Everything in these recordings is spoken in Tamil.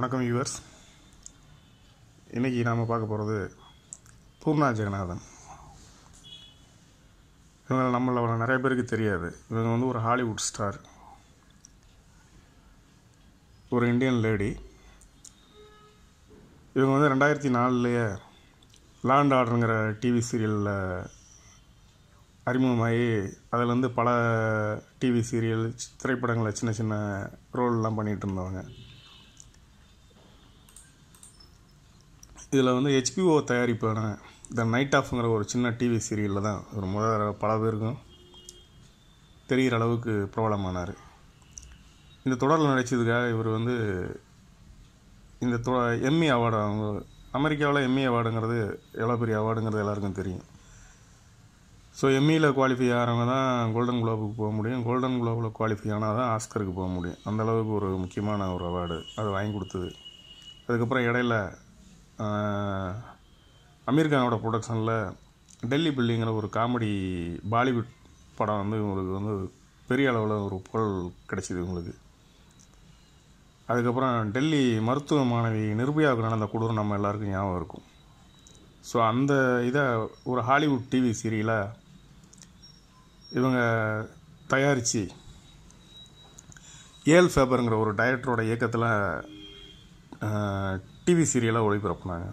வணக்கம் யூவர்ஸ் இன்றைக்கி நாம் பார்க்க போகிறது பூர்ணா ஜெகநாதன் இவங்க நம்மள நிறைய பேருக்கு தெரியாது இவங்க வந்து ஒரு ஹாலிவுட் ஸ்டார் ஒரு இந்தியன் லேடி இவங்க வந்து ரெண்டாயிரத்தி நாலுலேயே லாண்ட் ஆர்டருங்கிற டிவி சீரியலில் அறிமுகமாகி அதிலேருந்து பல டிவி சீரியல் திரைப்படங்களில் சின்ன சின்ன ரோல்லாம் பண்ணிகிட்டு இருந்தவங்க இதில் வந்து ஹெச்பிஓ தயாரிப்பான த நைட் ஆஃப்ங்கிற ஒரு சின்ன டிவி சீரியலில் தான் ஒரு முத பல பேருக்கும் தெரிகிற அளவுக்கு பிரபலமானார் இந்த தொடரில் நடித்ததுக்காக இவர் வந்து இந்த தொ எம்மி அவார்டு அவங்க அமெரிக்காவில் எம்மி அவார்டுங்கிறது எவ்வளோ பெரிய அவார்டுங்கிறது எல்லாருக்கும் தெரியும் ஸோ எம்மியில் குவாலிஃபை ஆகிறவங்க தான் கோல்டன் குளோபுக்கு போக முடியும் கோல்டன் குளோபில் குவாலிஃபை ஆனால் தான் ஆஸ்கருக்கு போக முடியும் அந்தளவுக்கு ஒரு முக்கியமான ஒரு அவார்டு அது வாங்கி கொடுத்தது அதுக்கப்புறம் இடையில அமீர்கானோட ப்ரொடக்ஷனில் டெல்லி பில்லிங்கிற ஒரு காமெடி பாலிவுட் படம் வந்து உங்களுக்கு வந்து பெரிய அளவில் ஒரு புகழ் கிடைச்சிது உங்களுக்கு அதுக்கப்புறம் டெல்லி மருத்துவ மாணவி நிர்பயாவுக்கு நடந்த குடூர் நம்ம எல்லாருக்கும் ஞாபகம் இருக்கும் ஸோ அந்த இதை ஒரு ஹாலிவுட் டிவி சீரியலாக இவங்க தயாரித்து ஏல் ஃபேபருங்கிற ஒரு டைரக்டரோட இயக்கத்தில் டிவி சீரியலாக ஒளிபரப்புனாங்க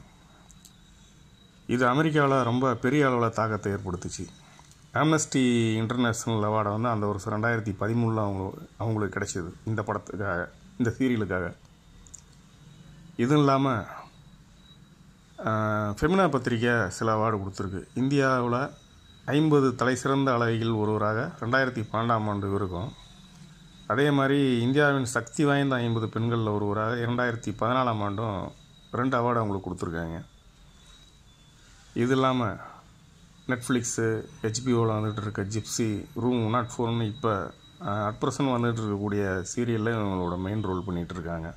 இது அமெரிக்காவில் ரொம்ப பெரிய அளவில் தாக்கத்தை ஏற்படுத்துச்சு ஆம்னஸ்டி இன்டர்நேஷ்னல் அவார்டை வந்து அந்த வருஷம் ரெண்டாயிரத்தி பதிமூணில் அவங்க அவங்களுக்கு கிடைச்சிது இந்த படத்துக்காக இந்த சீரியலுக்காக இதுவும் இல்லாமல் ஃபெமினா பத்திரிக்கை சில அவார்டு கொடுத்துருக்கு இந்தியாவில் ஐம்பது தலைசிறந்த அழகிகள் ஒருவராக ரெண்டாயிரத்தி பன்னெண்டாம் ஆண்டு இருக்கும் அதே மாதிரி இந்தியாவின் சக்தி வாய்ந்த ஐம்பது பெண்களில் ஒருவராக இரண்டாயிரத்தி பதினாலாம் ஆண்டும் ரெண்டு அவார்டு அவங்களுக்கு கொடுத்துருக்காங்க இது இல்லாமல் நெட்ஃப்ளிக்ஸு ஹெச்பிஓவில் வந்துகிட்டு இருக்க ஜிப்ஸி ரூம் நாட் ஃபோர்னு இப்போ அட் ப்ரெசன்ட் வந்துகிட்டு இருக்கக்கூடிய சீரியலில் இவங்களோட மெயின் ரோல் பண்ணிகிட்டு இருக்காங்க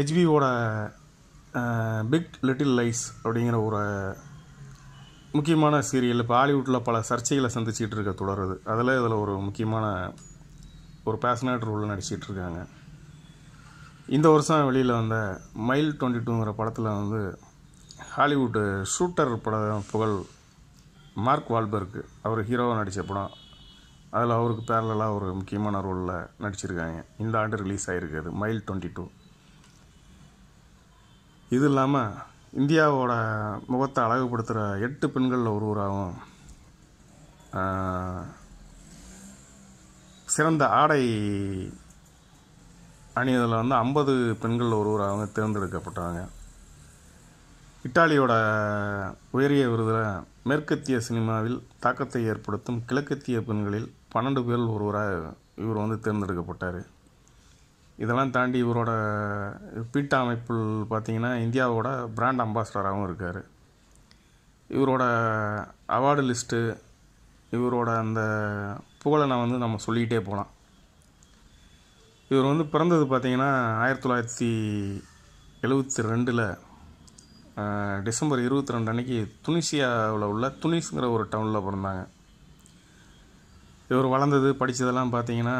ஹெச்பிஓட பிக் லிட்டில் லைஸ் அப்படிங்கிற ஒரு முக்கியமான சீரியல் இப்போ ஹாலிவுட்டில் பல சர்ச்சைகளை சந்திச்சிட்டு இருக்க தொடருது அதில் இதில் ஒரு முக்கியமான ஒரு பேஷனேட் நடிச்சிகிட்டு நடிச்சிட்ருக்காங்க இந்த வருஷம் வெளியில் வந்த மைல் டுவெண்ட்டி டூங்கிற படத்தில் வந்து ஹாலிவுட்டு ஷூட்டர் படம் புகழ் மார்க் வால்பர்க்கு அவர் ஹீரோவாக நடித்த படம் அதில் அவருக்கு பேரலாக ஒரு முக்கியமான ரோலில் நடிச்சிருக்காங்க இந்த ஆண்டு ரிலீஸ் ஆகிருக்காது மைல் டுவெண்ட்டி டூ இது இல்லாமல் இந்தியாவோட முகத்தை அழகுபடுத்துகிற எட்டு பெண்களில் ஒருவராகவும் சிறந்த ஆடை அணியதில் வந்து ஐம்பது பெண்கள் ஒருவராக தேர்ந்தெடுக்கப்பட்டாங்க இத்தாலியோட உயரிய விருதில் மேற்கத்திய சினிமாவில் தாக்கத்தை ஏற்படுத்தும் கிழக்கத்திய பெண்களில் பன்னெண்டு பேரில் ஒருவராக இவர் வந்து தேர்ந்தெடுக்கப்பட்டார் இதெல்லாம் தாண்டி இவரோட பீட்டா அமைப்பில் பார்த்திங்கன்னா இந்தியாவோட பிராண்ட் அம்பாசடராகவும் இருக்கார் இவரோட அவார்டு லிஸ்ட்டு இவரோட அந்த புகழை நான் வந்து நம்ம சொல்லிக்கிட்டே போகலாம் இவர் வந்து பிறந்தது பார்த்தீங்கன்னா ஆயிரத்தி தொள்ளாயிரத்தி எழுபத்தி ரெண்டில் டிசம்பர் இருபத்தி ரெண்டு அன்றைக்கி துனிசியாவில் உள்ள துனிஸ்ங்கிற ஒரு டவுனில் பிறந்தாங்க இவர் வளர்ந்தது படித்ததெல்லாம் பார்த்திங்கன்னா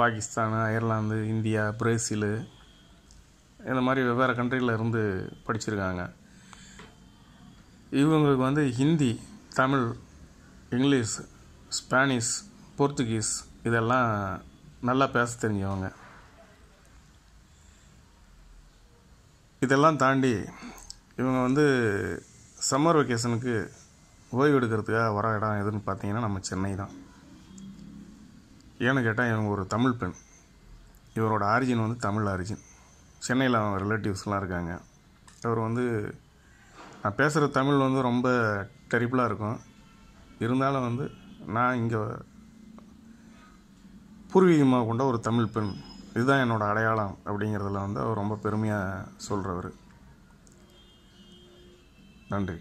பாகிஸ்தான் அயர்லாந்து இந்தியா பிரேசிலு இந்த மாதிரி வெவ்வேறு கண்ட்ரியில் இருந்து படிச்சிருக்காங்க இவங்களுக்கு வந்து Hindi Tamil English Spanish Portuguese இதெல்லாம் நல்லா பேச தெரிஞ்சவங்க இதெல்லாம் தாண்டி இவங்க வந்து சம்மர் வெக்கேஷனுக்கு ஓய்வு எடுக்கிறதுக்காக வர இடம் எதுன்னு பார்த்தீங்கன்னா நம்ம சென்னை தான் ஏன்னு கேட்டால் இவங்க ஒரு தமிழ் பெண் இவரோட ஆரிஜின் வந்து தமிழ் ஆரிஜின் சென்னையில் அவங்க ரிலேட்டிவ்ஸ்லாம் இருக்காங்க அவர் வந்து நான் பேசுகிற தமிழ் வந்து ரொம்ப டெரிபிளாக இருக்கும் இருந்தாலும் வந்து நான் இங்கே பூர்வீகமாக கொண்ட ஒரு தமிழ் பெண் இதுதான் என்னோடய அடையாளம் அப்படிங்கிறதுல வந்து அவர் ரொம்ப பெருமையாக சொல்கிறவர் நன்றி